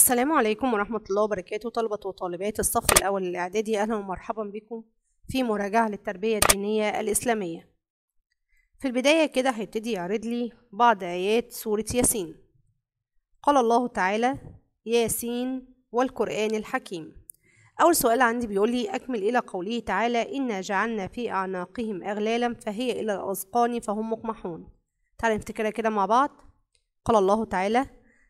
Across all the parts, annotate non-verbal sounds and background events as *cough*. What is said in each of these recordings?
السلام عليكم ورحمة الله وبركاته طلبة وطالبات الصف الأول الإعدادي أهلا ومرحبا بكم في مراجعة للتربية الدينية الإسلامية في البداية كده هيبتدي يعرض لي بعض آيات سورة ياسين قال الله تعالى ياسين والقرآن الحكيم أول سؤال عندي بيقول لي أكمل إلى قوله تعالى إنا جعلنا في أعناقهم أغلالا فهي إلى الأذقان فهم مقمحون تعالى نفتكرها كده مع بعض قال الله تعالى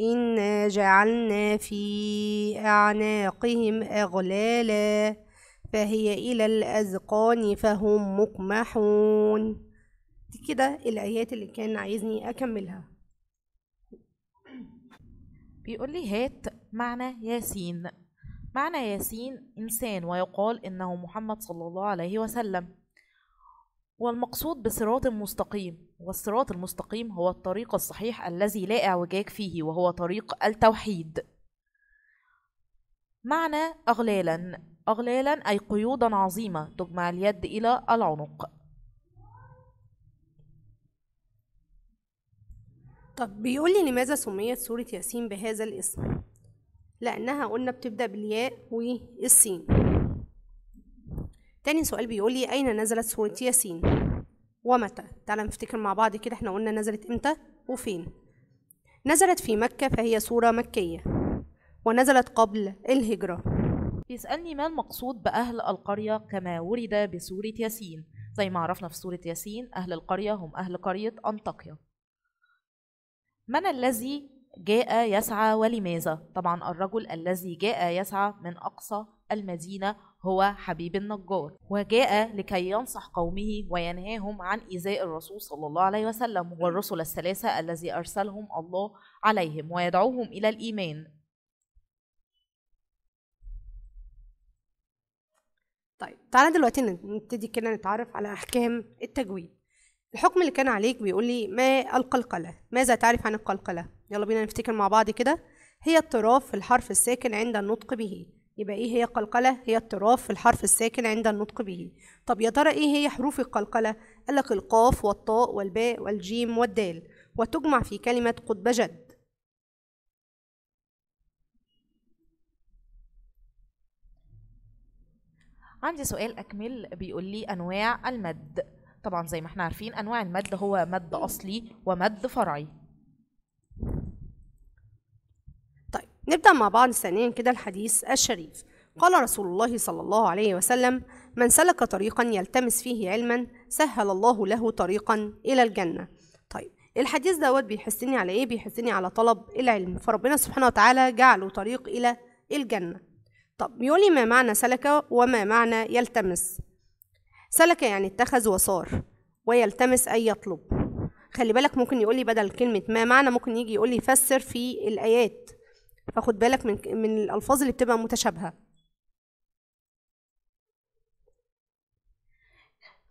إنا جعلنا في أعناقهم أغلالا فهي إلى الأذقان فهم مقمحون دي كده الآيات اللي كان عايزني أكملها بيقول لي هات معنى ياسين معنى ياسين إنسان ويقال إنه محمد صلى الله عليه وسلم والمقصود بصراط مستقيم والصراط المستقيم هو الطريق الصحيح الذي لا اعوجاج فيه وهو طريق التوحيد معنى أغلالا أغلالا أي قيودا عظيمة تجمع اليد إلى العنق طب بيقول لي لماذا سميت سورة ياسين بهذا الاسم لأنها قلنا بتبدأ بالياء والسين تاني سؤال بيقول لي أين نزلت سورة ياسين ومتى تعالى نفتكر مع بعض كده احنا قلنا نزلت امتى وفين نزلت في مكة فهي سورة مكية ونزلت قبل الهجرة بيسألني ما المقصود بأهل القرية كما ورد بسورة ياسين زي ما عرفنا في سورة ياسين أهل القرية هم أهل قرية أنطاكيا من الذي جاء يسعى ولماذا طبعا الرجل الذي جاء يسعى من أقصى المدينة هو حبيب النجار وجاء لكي ينصح قومه وينهاهم عن إيذاء الرسول صلى الله عليه وسلم والرسل الثلاثة الذي أرسلهم الله عليهم ويدعوهم إلى الإيمان طيب تعالى دلوقتي نبتدي كده نتعرف على أحكام التجويد الحكم اللي كان عليك بيقول لي ما القلقلة ماذا تعرف عن القلقلة يلا بينا نفتكر مع بعض كده هي اضطراب في الحرف الساكن عند النطق به يبقى ايه هي القلقلة؟ هي اضطراب في الحرف الساكن عند النطق به طب يا ترى ايه هي حروف القلقلة؟ قالك القاف والطاء والباء والجيم والدال وتجمع في كلمة قطب جد عندي سؤال أكمل بيقول لي أنواع المد طبعا زي ما احنا عارفين أنواع المد هو مد أصلي ومد فرعي نبدأ مع بعض ثانيا كده الحديث الشريف قال رسول الله صلى الله عليه وسلم من سلك طريقا يلتمس فيه علما سهل الله له طريقا إلى الجنة طيب الحديث دوت بيحسني على إيه؟ بيحسني على طلب العلم فربنا سبحانه وتعالى جعله طريق إلى الجنة طب بيقول ما معنى سلك وما معنى يلتمس سلك يعني اتخذ وصار ويلتمس أي يطلب خلي بالك ممكن يقول لي بدل كلمة ما معنى ممكن يجي يقول لي فسر في الآيات فخد بالك من من الالفاظ اللي بتبقى متشابهه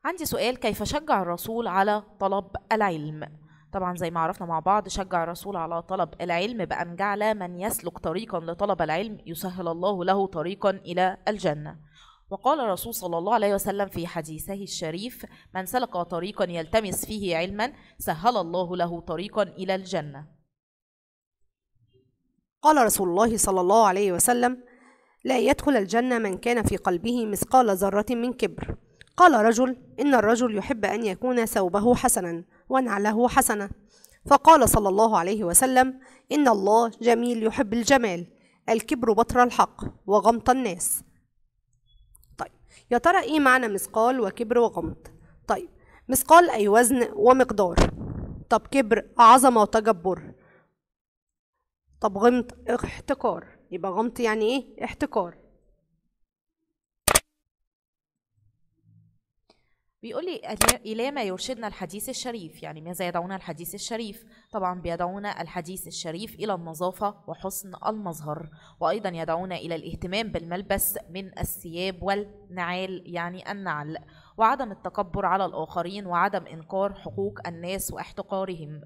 عندي سؤال كيف شجع الرسول على طلب العلم طبعا زي ما عرفنا مع بعض شجع الرسول على طلب العلم بأن جعل من يسلك طريقا لطلب العلم يسهل الله له طريقا إلى الجنة وقال الرسول صلى الله عليه وسلم في حديثه الشريف من سلك طريقا يلتمس فيه علما سهل الله له طريقا إلى الجنة قال رسول الله صلى الله عليه وسلم لا يدخل الجنة من كان في قلبه مثقال ذرة من كبر قال رجل إن الرجل يحب أن يكون ثوبه حسنا ونعله حسنة فقال صلى الله عليه وسلم إن الله جميل يحب الجمال الكبر بطر الحق وغمط الناس طيب يا ترى إيه معنى مثقال وكبر وغمط طيب مثقال أي وزن ومقدار طب كبر عظمة وتجبر طب غمط احتكار يبقى غمط يعني ايه احتكار بيقول لي إلى ما يرشدنا الحديث الشريف يعني ماذا يدعونا الحديث الشريف طبعا بيدعونا الحديث الشريف إلى النظافة وحسن المظهر وأيضا يدعونا إلى الاهتمام بالملبس من الثياب والنعال يعني النعل وعدم التكبر على الآخرين وعدم إنكار حقوق الناس واحتقارهم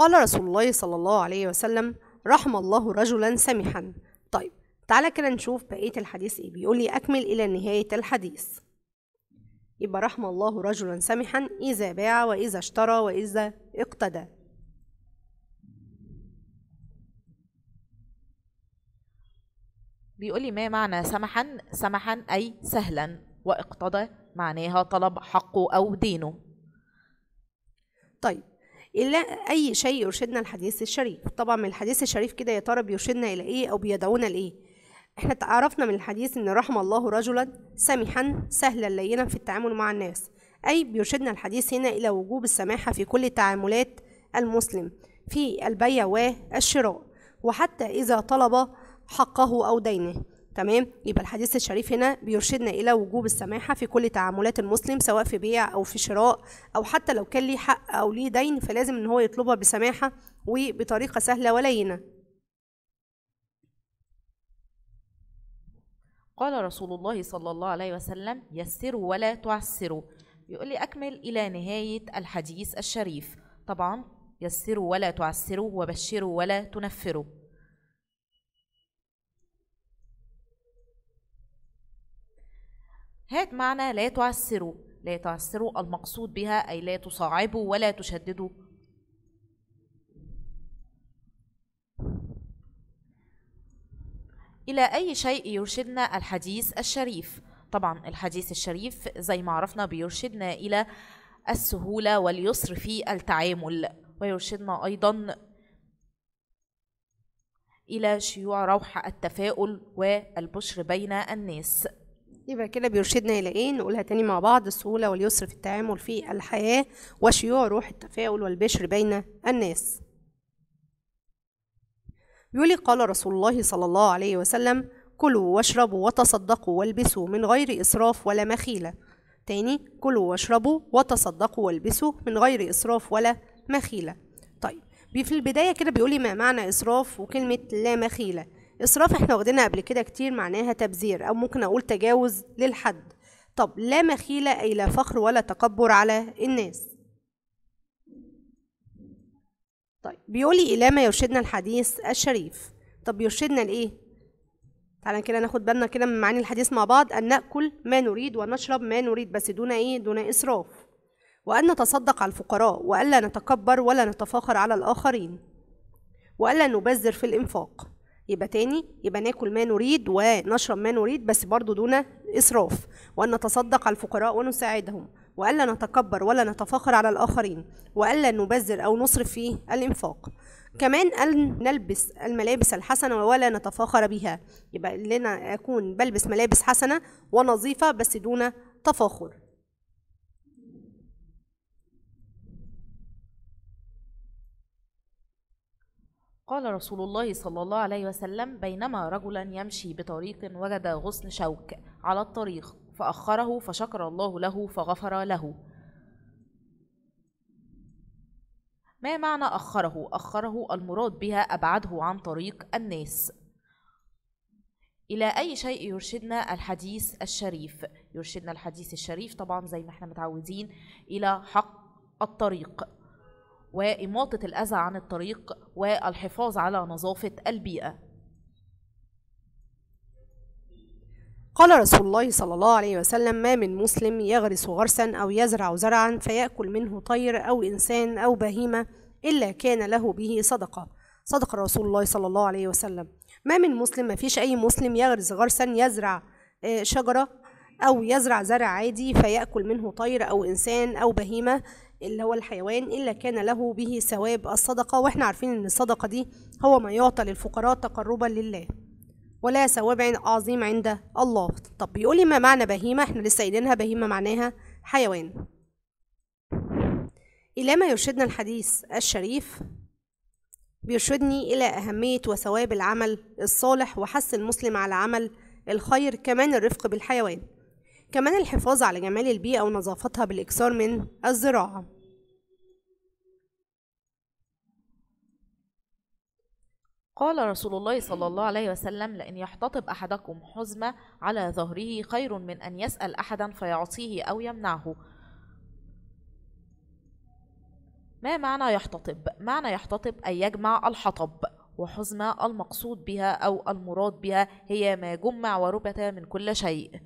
قال رسول الله صلى الله عليه وسلم رحم الله رجلا سمحا طيب تعالى كده نشوف بقية الحديث ايه بيقول لي أكمل إلى نهاية الحديث يبقى رحم الله رجلا سمحا إذا باع وإذا اشترى وإذا اقتدى بيقول لي ما معنى سمحا سمحا أي سهلا واقتضى معناها طلب حقه أو دينه طيب إلا أي شيء يرشدنا الحديث الشريف طبعا من الحديث الشريف كده يا ترى بيرشدنا إلى إيه أو بيدعونا لإيه احنا تعرفنا من الحديث ان رحم الله رجلا سمحا سهلا لينا في التعامل مع الناس اي بيرشدنا الحديث هنا الى وجوب السماحه في كل تعاملات المسلم في البيع والشراء وحتى اذا طلب حقه او دينه تمام يبقى الحديث الشريف هنا بيرشدنا الى وجوب السماحه في كل تعاملات المسلم سواء في بيع او في شراء او حتى لو كان ليه حق او ليه دين فلازم ان هو يطلبها بسماحه وبطريقه سهله ولينه قال رسول الله صلى الله عليه وسلم يسروا ولا تعسروا يقول لي أكمل إلى نهاية الحديث الشريف طبعا يسروا ولا تعسروا وبشروا ولا تنفروا هات معنى لا تعسروا لا تعسروا المقصود بها أي لا تصعبوا ولا تشددوا إلى أي شيء يرشدنا الحديث الشريف طبعا الحديث الشريف زي ما عرفنا بيرشدنا إلى السهولة واليسر في التعامل ويرشدنا أيضا إلى شيوع روح التفاؤل والبشر بين الناس يبقى كده بيرشدنا إلى إيه؟ نقولها تاني مع بعض السهولة واليسر في التعامل في الحياة وشيوع روح التفاؤل والبشر بين الناس يقول قال رسول الله صلى الله عليه وسلم كلوا واشربوا وتصدقوا والبسوا من غير إسراف ولا مخيلة تاني كلوا واشربوا وتصدقوا والبسوا من غير إسراف ولا مخيلة طيب في البداية كده بيقولي ما معنى إسراف وكلمة لا مخيلة إسراف احنا واخدينها قبل كده كتير معناها تبذير أو ممكن أقول تجاوز للحد طب لا مخيلة أي لا فخر ولا تكبر على الناس طيب بيقولي إلى ما يرشدنا الحديث الشريف طب يرشدنا لإيه؟ تعالى كده ناخد بالنا كده من معاني الحديث مع بعض أن نأكل ما نريد ونشرب ما نريد بس دون إيه؟ دون إسراف وأن نتصدق على الفقراء وألا نتكبر ولا نتفاخر على الآخرين وألا نبذر في الإنفاق يبقى تاني يبقى ناكل ما نريد ونشرب ما نريد بس برضو دون إسراف وأن نتصدق على الفقراء ونساعدهم وألا نتكبر ولا نتفاخر على الآخرين وألا نبذر أو نصرف في الإنفاق كمان أن نلبس الملابس الحسنة ولا نتفاخر بها يبقى لنا أكون بلبس ملابس حسنة ونظيفة بس دون تفاخر قال رسول الله صلى الله عليه وسلم بينما رجلا يمشي بطريق وجد غصن شوك على الطريق فأخره فشكر الله له فغفر له ما معنى أخره؟ أخره المراد بها أبعده عن طريق الناس إلى أي شيء يرشدنا الحديث الشريف يرشدنا الحديث الشريف طبعا زي ما احنا متعودين إلى حق الطريق وإماطة الأذى عن الطريق والحفاظ على نظافة البيئة قال رسول الله صلى الله عليه وسلم ما من مسلم يغرس غرسا أو يزرع زرعا فيأكل منه طير أو إنسان أو بهيمة إلا كان له به صدقة صدق رسول الله صلى الله عليه وسلم ما من مسلم ما فيش أي مسلم يغرس غرسا يزرع آه، شجرة أو يزرع زرع عادي فيأكل منه طير أو إنسان أو بهيمة اللي هو الحيوان إلا كان له به ثواب الصدقة وإحنا عارفين إن الصدقة دي هو ما يعطى للفقراء تقربا لله ولا ثواب عظيم عند الله طب بيقولي ما معنى بهيمة إحنا لسه قايلينها بهيمة معناها حيوان إلى ما يرشدنا الحديث الشريف بيرشدني إلى أهمية وثواب العمل الصالح وحث المسلم على عمل الخير كمان الرفق بالحيوان كمان الحفاظ على جمال البيئة ونظافتها بالإكثار من الزراعة قال رسول الله صلى الله عليه وسلم لأن يحتطب أحدكم حزمة على ظهره خير من أن يسأل أحدا فيعطيه أو يمنعه ما معنى يحتطب؟ معنى يحتطب أن يجمع الحطب وحزمة المقصود بها أو المراد بها هي ما جمع وربط من كل شيء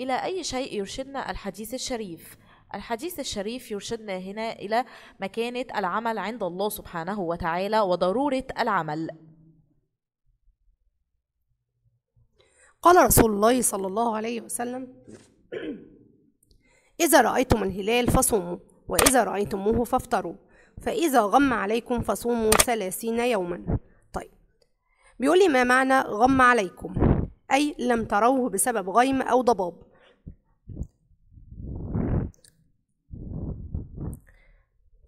إلى أي شيء يرشدنا الحديث الشريف الحديث الشريف يرشدنا هنا إلى مكانة العمل عند الله سبحانه وتعالى وضرورة العمل قال رسول الله صلى الله عليه وسلم *clears throat* إذا رأيتم الهلال فصوموا وإذا رأيتموه فافطروا فإذا غم عليكم فصوموا ثلاثين يوما طيب بيقول لي ما معنى غم عليكم أي لم تروه بسبب غيم أو ضباب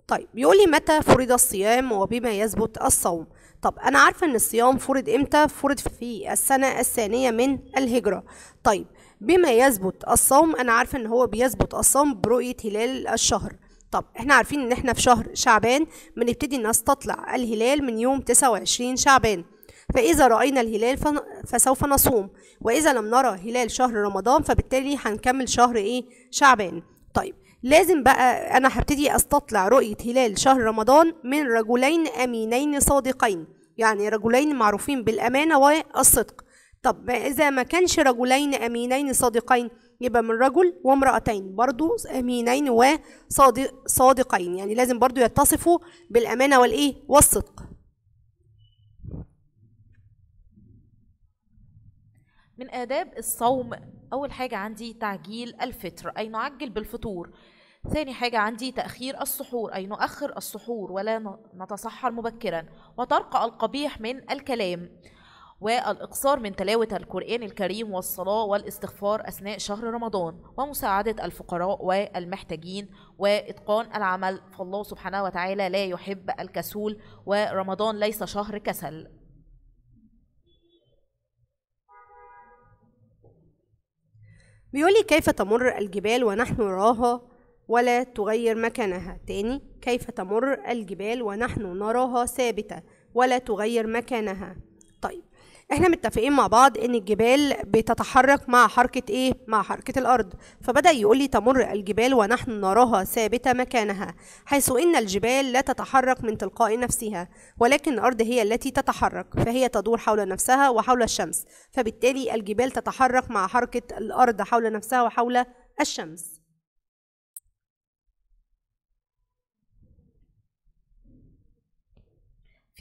طيب بيقول لي متى فرض الصيام وبما يثبت الصوم طب انا عارفه ان الصيام فرض امتى فرض في السنه الثانيه من الهجره طيب بما يثبت الصوم انا عارفه ان هو بيثبت الصوم برؤيه هلال الشهر طب احنا عارفين ان احنا في شهر شعبان بنبتدي الناس تطلع الهلال من يوم 29 شعبان فإذا رأينا الهلال فسوف نصوم وإذا لم نرى هلال شهر رمضان فبالتالي هنكمل شهر إيه شعبان طيب لازم بقى أنا هبتدي أستطلع رؤية هلال شهر رمضان من رجلين أمينين صادقين يعني رجلين معروفين بالأمانة والصدق طب إذا ما كانش رجلين أمينين صادقين يبقى من رجل وامرأتين برضو أمينين وصادقين يعني لازم برضو يتصفوا بالأمانة والإيه والصدق من آداب الصوم أول حاجة عندي تعجيل الفطر أي نعجل بالفطور ثاني حاجة عندي تأخير السحور أي نؤخر السحور ولا نتصحر مبكرا وترقى القبيح من الكلام والإقصار من تلاوة القرآن الكريم والصلاة والاستغفار أثناء شهر رمضان ومساعدة الفقراء والمحتاجين وإتقان العمل فالله سبحانه وتعالى لا يحب الكسول ورمضان ليس شهر كسل بيقولي كيف تمر الجبال ونحن نراها ولا تغير مكانها تاني كيف تمر الجبال ونحن نراها ثابتة ولا تغير مكانها طيب احنا متفقين مع بعض ان الجبال بتتحرك مع حركة ايه؟ مع حركة الارض فبدأ يقول لي تمر الجبال ونحن نراها ثابتة مكانها حيث ان الجبال لا تتحرك من تلقاء نفسها ولكن الارض هي التي تتحرك فهي تدور حول نفسها وحول الشمس فبالتالي الجبال تتحرك مع حركة الارض حول نفسها وحول الشمس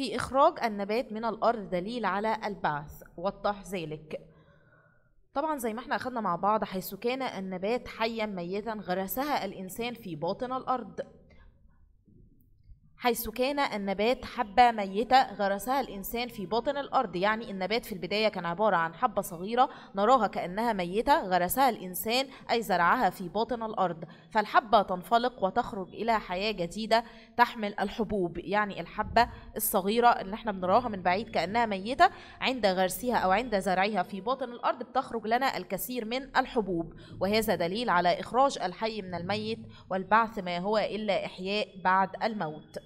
في إخراج النبات من الأرض دليل على البعث وضح ذلك طبعا زي ما احنا أخدنا مع بعض حيث كان النبات حيا ميتا غرسها الإنسان في باطن الأرض حيث كان النبات حبة ميتة غرسها الإنسان في باطن الأرض يعني النبات في البداية كان عبارة عن حبة صغيرة نراها كأنها ميتة غرسها الإنسان أي زرعها في باطن الأرض فالحبة تنفلق وتخرج إلى حياة جديدة تحمل الحبوب يعني الحبة الصغيرة اللي احنا بنراها من بعيد كأنها ميتة عند غرسها أو عند زرعها في باطن الأرض بتخرج لنا الكثير من الحبوب وهذا دليل على إخراج الحي من الميت والبعث ما هو إلا إحياء بعد الموت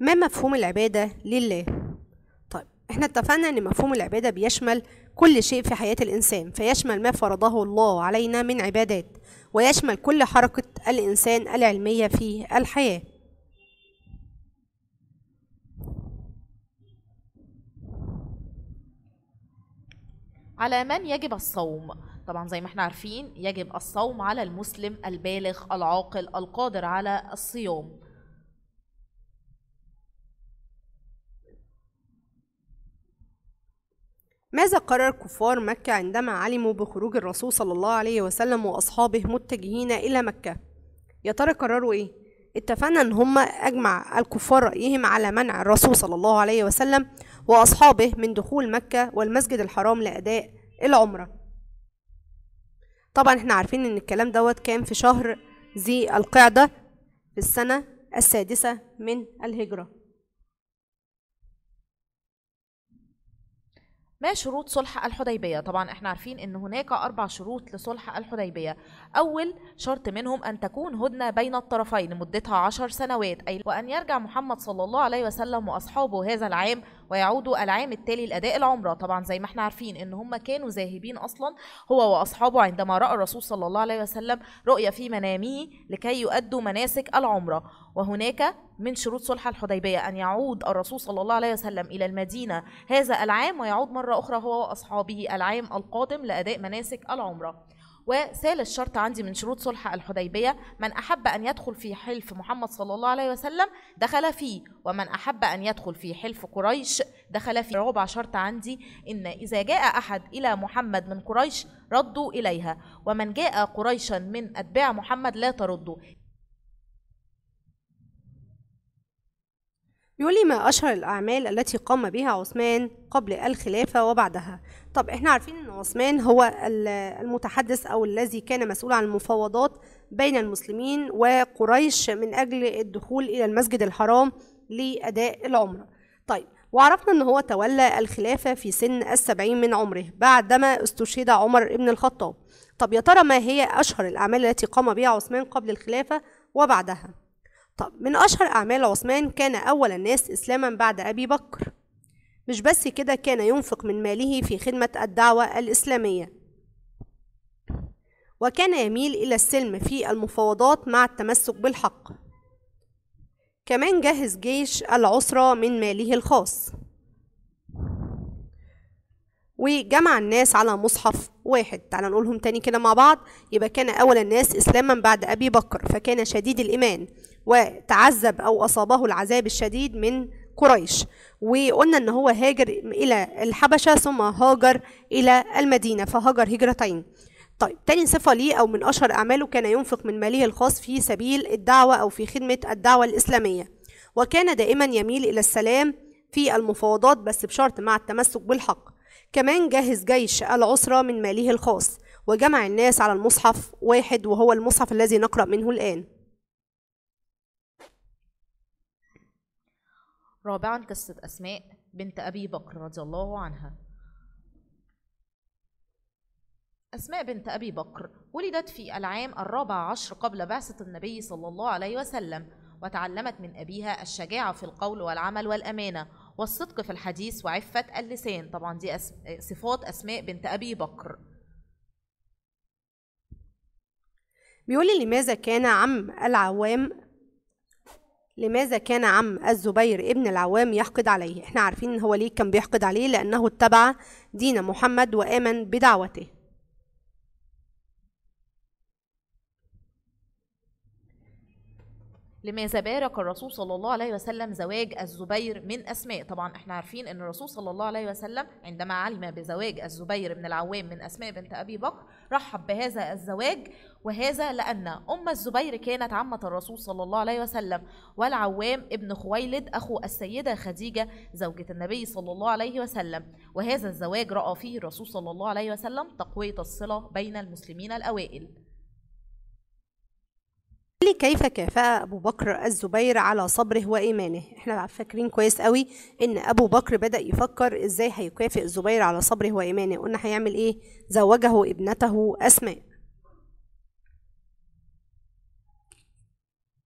ما مفهوم العبادة لله؟ طيب احنا اتفقنا ان مفهوم العبادة بيشمل كل شيء في حياة الإنسان فيشمل ما فرضه الله علينا من عبادات ويشمل كل حركة الإنسان العلمية في الحياة على من يجب الصوم طبعا زي ما احنا عارفين يجب الصوم على المسلم البالغ العاقل القادر على الصيام ماذا قرر كفار مكة عندما علموا بخروج الرسول صلى الله عليه وسلم وأصحابه متجهين إلى مكة؟ يا ترى قرروا إيه؟ اتفقنا إن هم أجمع الكفار رأيهم على منع الرسول صلى الله عليه وسلم وأصحابه من دخول مكة والمسجد الحرام لأداء العمرة. طبعا احنا عارفين إن الكلام دوت كان في شهر ذي القعدة في السنة السادسة من الهجرة ما شروط صلح الحديبية طبعا احنا عارفين ان هناك اربع شروط لصلح الحديبية اول شرط منهم ان تكون هدنة بين الطرفين مدتها عشر سنوات اي وان يرجع محمد صلى الله عليه وسلم واصحابه هذا العام ويعودوا العام التالي لاداء العمره طبعا زي ما احنا عارفين ان هم كانوا ذاهبين اصلا هو واصحابه عندما راى الرسول صلى الله عليه وسلم رؤيا في منامه لكي يؤدوا مناسك العمره وهناك من شروط صلح الحديبية أن يعود الرسول صلى الله عليه وسلم إلى المدينة هذا العام ويعود مرة أخرى هو وأصحابه العام القادم لأداء مناسك العمرة وثالث شرط عندي من شروط صلح الحديبية من أحب أن يدخل في حلف محمد صلى الله عليه وسلم دخل فيه ومن أحب أن يدخل في حلف قريش دخل فيه رابع شرط عندي إن إذا جاء أحد إلى محمد من قريش ردوا إليها ومن جاء قريشا من أتباع محمد لا تردوا يقولي ما أشهر الأعمال التي قام بها عثمان قبل الخلافة وبعدها طب احنا عارفين ان عثمان هو المتحدث او الذي كان مسؤول عن المفاوضات بين المسلمين وقريش من اجل الدخول الى المسجد الحرام لاداء العمره طيب وعرفنا ان هو تولى الخلافه في سن السبعين من عمره بعدما استشهد عمر بن الخطاب طب يا ترى ما هي اشهر الاعمال التي قام بها عثمان قبل الخلافه وبعدها طب من أشهر أعمال عثمان كان أول الناس إسلاما بعد أبي بكر مش بس كده كان ينفق من ماله في خدمة الدعوة الإسلامية وكان يميل إلى السلم في المفاوضات مع التمسك بالحق كمان جهز جيش العسرة من ماله الخاص وجمع الناس على مصحف واحد تعالى نقولهم تاني كده مع بعض يبقى كان أول الناس إسلاما بعد أبي بكر فكان شديد الإيمان وتعذب أو أصابه العذاب الشديد من قريش وقلنا ان هو هاجر الى الحبشه ثم هاجر الى المدينه فهاجر هجرتين طيب تاني صفه ليه او من اشهر اعماله كان ينفق من ماله الخاص في سبيل الدعوه او في خدمه الدعوه الاسلاميه وكان دائما يميل الى السلام في المفاوضات بس بشرط مع التمسك بالحق كمان جهز جيش العسرة من ماله الخاص وجمع الناس على المصحف واحد وهو المصحف الذي نقرأ منه الآن رابعا قصة أسماء بنت أبي بكر رضي الله عنها أسماء بنت أبي بكر ولدت في العام الرابع عشر قبل بعثة النبي صلى الله عليه وسلم وتعلمت من أبيها الشجاعة في القول والعمل والأمانة والصدق في الحديث وعفة اللسان طبعا دي صفات أسماء بنت أبي بكر بيقول لي لماذا كان عم العوام لماذا كان عم الزبير ابن العوام يحقد عليه احنا عارفين هو ليه كان بيحقد عليه لأنه اتبع دين محمد وآمن بدعوته لماذا بارك الرسول صلى الله عليه وسلم زواج الزبير من أسماء طبعا احنا عارفين ان الرسول صلى الله عليه وسلم عندما علم بزواج الزبير بن العوام من أسماء بنت أبي بكر رحب بهذا الزواج وهذا لأن أم الزبير كانت عمة الرسول صلى الله عليه وسلم والعوام ابن خويلد أخو السيدة خديجة زوجة النبي صلى الله عليه وسلم وهذا الزواج رأى فيه الرسول صلى الله عليه وسلم تقوية الصلة بين المسلمين الأوائل كيف كافأ أبو بكر الزبير على صبره وإيمانه احنا فاكرين كويس قوي ان أبو بكر بدأ يفكر ازاي هيكافئ الزبير على صبره وإيمانه قلنا هيعمل ايه زوجه ابنته أسماء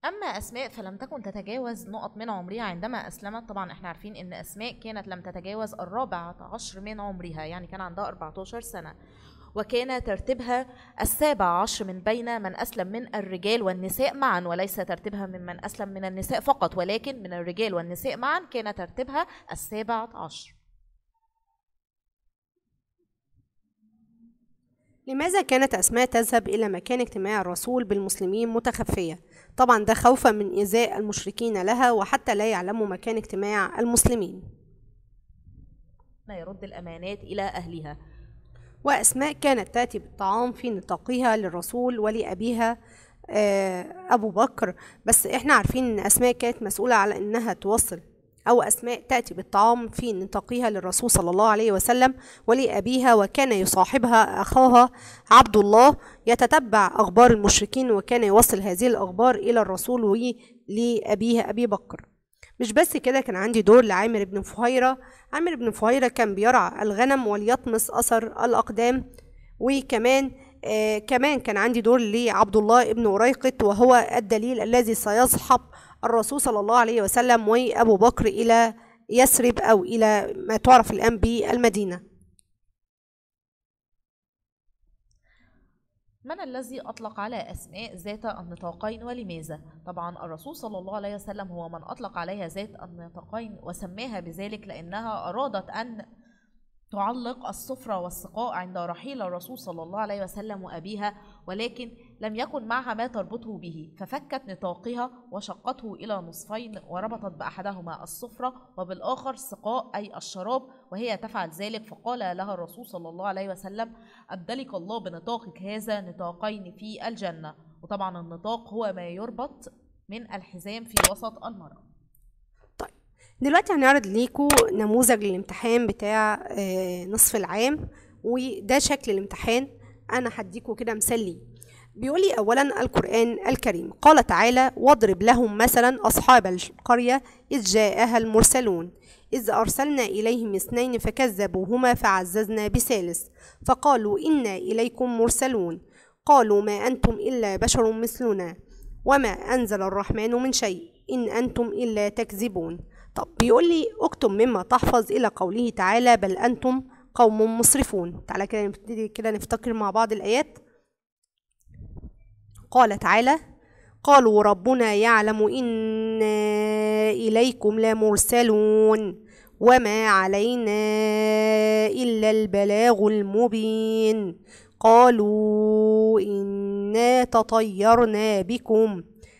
أما أسماء فلم تكن تتجاوز نقط من عمرها عندما أسلمت طبعا احنا عارفين أن أسماء كانت لم تتجاوز الرابعة عشر من عمرها يعني كان عندها 14 سنة وكان ترتيبها السابع عشر من بين من أسلم من الرجال والنساء معا وليس ترتيبها ممن أسلم من النساء فقط ولكن من الرجال والنساء معا كان ترتيبها السابع عشر لماذا كانت أسماء تذهب إلى مكان اجتماع الرسول بالمسلمين متخفية؟ طبعا ده خوفا من إيذاء المشركين لها وحتى لا يعلموا مكان اجتماع المسلمين ما يرد الأمانات إلى أهلها وأسماء كانت تأتي بالطعام في نطاقها للرسول ولأبيها آه، أبو بكر بس إحنا عارفين إن أسماء كانت مسؤولة على إنها توصل أو أسماء تأتي بالطعام في نطاقها للرسول صلى الله عليه وسلم ولأبيها وكان يصاحبها أخاها عبد الله يتتبع أخبار المشركين وكان يوصل هذه الأخبار إلى الرسول ولأبيها أبي بكر مش بس كده كان عندي دور لعامر بن فهيرة عامر بن فهيرة كان بيرعى الغنم وليطمس أثر الأقدام وكمان آه كمان كان عندي دور لعبد الله بن أريقط وهو الدليل الذي سيصحب الرسول صلى الله عليه وسلم وأبو بكر إلى يثرب أو إلى ما تعرف الآن بالمدينة من الذي أطلق على أسماء ذات النطاقين ولماذا؟ طبعا الرسول صلى الله عليه وسلم هو من أطلق عليها ذات النطاقين وسماها بذلك لأنها أرادت أن تعلق الصفرة والسقاء عند رحيل الرسول صلى الله عليه وسلم وأبيها ولكن لم يكن معها ما تربطه به ففكت نطاقها وشقته إلى نصفين وربطت بأحدهما الصفرة وبالآخر سقاء أي الشراب وهي تفعل ذلك فقال لها الرسول صلى الله عليه وسلم أبدلك الله بنطاقك هذا نطاقين في الجنة وطبعا النطاق هو ما يربط من الحزام في وسط المرأة دلوقتي هنعرض ليكم نموذج للامتحان بتاع آه، نصف العام وده شكل الامتحان انا هديكم كده مثال ليه بيقولي اولا القران الكريم قال تعالى واضرب لهم مثلا اصحاب القريه اذ جاءها المرسلون إذ أرسلنا إليهم اثنين فكذبوهما فعززنا بثالث فقالوا إنا إليكم مرسلون قالوا ما أنتم إلا بشر مثلنا وما أنزل الرحمن من شيء إن أنتم إلا تكذبون طب بيقول لي اكتم مما تحفظ إلى قوله تعالى بل أنتم قوم مسرفون تعالى كده نبتدي كده نفتكر مع بعض الآيات قال تعالى قالوا ربنا يعلم إنا إليكم لمرسلون وما علينا إلا البلاغ المبين قالوا إنا تطيرنا بكم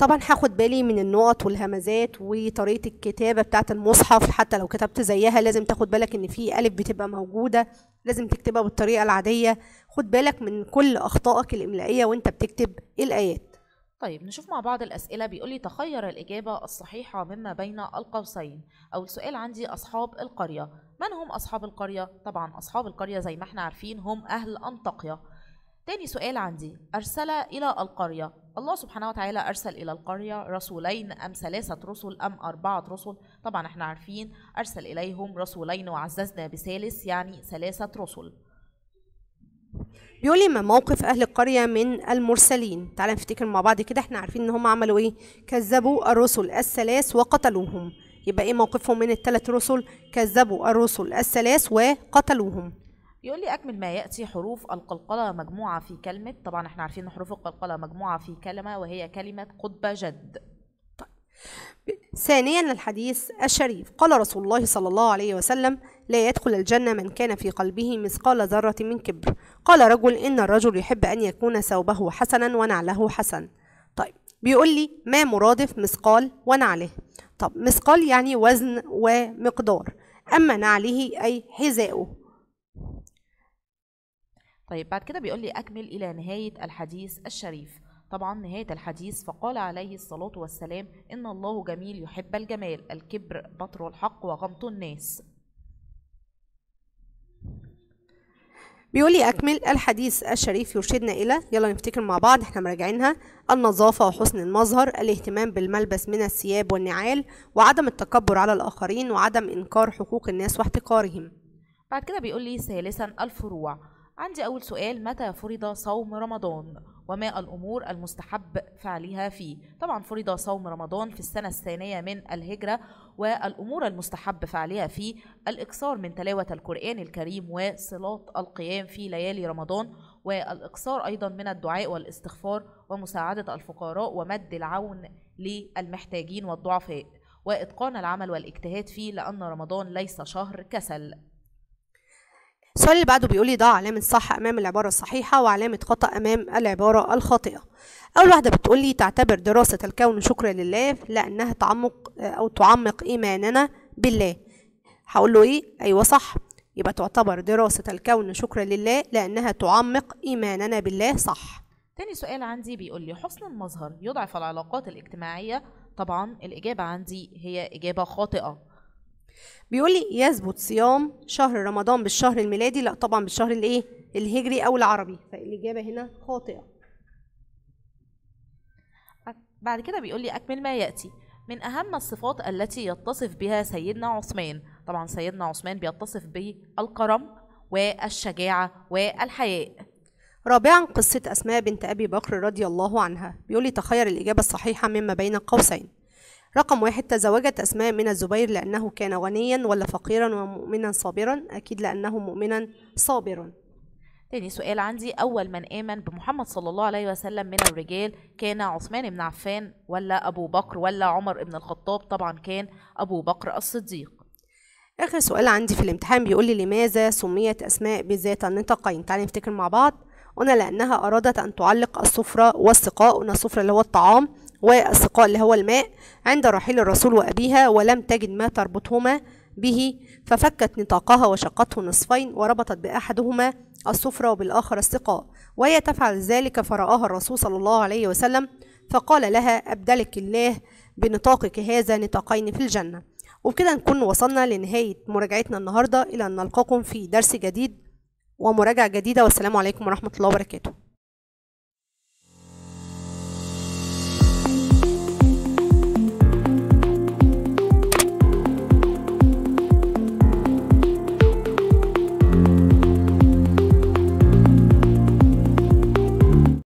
طبعا هاخد بالي من النقط والهمزات وطريقه الكتابه بتاعه المصحف حتى لو كتبت زيها لازم تاخد بالك ان في الف بتبقى موجوده لازم تكتبها بالطريقه العاديه خد بالك من كل اخطائك الاملائيه وانت بتكتب إيه الايات طيب نشوف مع بعض الأسئلة بيقول لي تخير الإجابة الصحيحة مما بين القوسين أو السؤال عندي أصحاب القرية من هم أصحاب القرية؟ طبعا أصحاب القرية زي ما احنا عارفين هم أهل أنطاقية تاني سؤال عندي أرسل إلى القرية الله سبحانه وتعالى أرسل إلى القرية رسولين أم ثلاثة رسل أم أربعة رسل طبعا احنا عارفين أرسل إليهم رسولين وعززنا بثالث يعني ثلاثة رسل بيقول ما موقف اهل القريه من المرسلين تعالى نفتكر مع بعض كده احنا عارفين ان هم عملوا ايه كذبوا الرسل الثلاث وقتلوهم يبقى ايه موقفهم من الثلاث رسل كذبوا الرسل الثلاث وقتلوهم يقول لي أكمل ما يأتي حروف القلقلة مجموعة في كلمة طبعا احنا عارفين ان حروف القلقلة مجموعة في كلمة وهي كلمة قطب جد ثانيا الحديث الشريف قال رسول الله صلى الله عليه وسلم لا يدخل الجنة من كان في قلبه مثقال ذرة من كبر قال رجل إن الرجل يحب أن يكون ثوبه حسنا ونعله حسن طيب بيقول لي ما مرادف مثقال ونعله طب مثقال يعني وزن ومقدار أما نعله أي حذاؤه طيب بعد كده بيقول لي أكمل إلى نهاية الحديث الشريف طبعا نهاية الحديث فقال عليه الصلاة والسلام إن الله جميل يحب الجمال الكبر بطر الحق وغمط الناس بيقول لي أكمل الحديث الشريف يرشدنا إلى يلا نفتكر مع بعض احنا مراجعينها النظافة وحسن المظهر الاهتمام بالملبس من الثياب والنعال وعدم التكبر على الآخرين وعدم إنكار حقوق الناس واحتقارهم بعد كده بيقول لي ثالثا الفروع عندي أول سؤال متى فرض صوم رمضان وما الأمور المستحب فعلها فيه طبعا فرض صوم رمضان في السنة الثانية من الهجرة والأمور المستحب فعلها فيه الإكثار من تلاوة القرآن الكريم وصلاة القيام في ليالي رمضان والإكثار أيضا من الدعاء والاستغفار ومساعدة الفقراء ومد العون للمحتاجين والضعفاء وإتقان العمل والاجتهاد فيه لأن رمضان ليس شهر كسل السؤال اللي بعده بيقول لي ضع علامة صح أمام العبارة الصحيحة وعلامة خطأ أمام العبارة الخاطئة أول واحدة بتقول لي تعتبر دراسة الكون شكرا لله لأنها تعمق أو تعمق إيماننا بالله هقول له إيه؟ أيوة صح يبقى تعتبر دراسة الكون شكرا لله لأنها تعمق إيماننا بالله صح تاني سؤال عندي بيقول لي حسن المظهر يضعف العلاقات الاجتماعية طبعا الإجابة عندي هي إجابة خاطئة بيقول لي يثبت صيام شهر رمضان بالشهر الميلادي لا طبعا بالشهر الايه الهجري او العربي فالاجابه هنا خاطئه بعد كده بيقول لي اكمل ما ياتي من اهم الصفات التي يتصف بها سيدنا عثمان طبعا سيدنا عثمان بيتصف بالكرم والشجاعه والحياء رابعا قصة أسماء بنت أبي بكر رضي الله عنها بيقول لي تخير الإجابة الصحيحة مما بين قوسين رقم واحد تزوجت أسماء من الزبير لأنه كان غنيا ولا فقيرا ومؤمنا صابرا أكيد لأنه مؤمنا صابرا تاني سؤال عندي أول من آمن بمحمد صلى الله عليه وسلم من الرجال كان عثمان بن عفان ولا أبو بكر ولا عمر بن الخطاب طبعا كان أبو بكر الصديق آخر سؤال عندي في الامتحان بيقول لي لماذا سميت أسماء بذات النطاقين تعالي نفتكر مع بعض قلنا لأنها أرادت أن تعلق السفرة والسقاء قلنا السفرة اللي هو الطعام والسقاء اللي هو الماء عند رحيل الرسول وأبيها ولم تجد ما تربطهما به ففكت نطاقها وشقته نصفين وربطت بأحدهما السفرة وبالآخر السقاء وهي تفعل ذلك فرآها الرسول صلى الله عليه وسلم فقال لها أبدلك الله بنطاقك هذا نطاقين في الجنة وبكده نكون وصلنا لنهاية مراجعتنا النهاردة إلى أن نلقاكم في درس جديد ومراجعة جديدة والسلام عليكم ورحمة الله وبركاته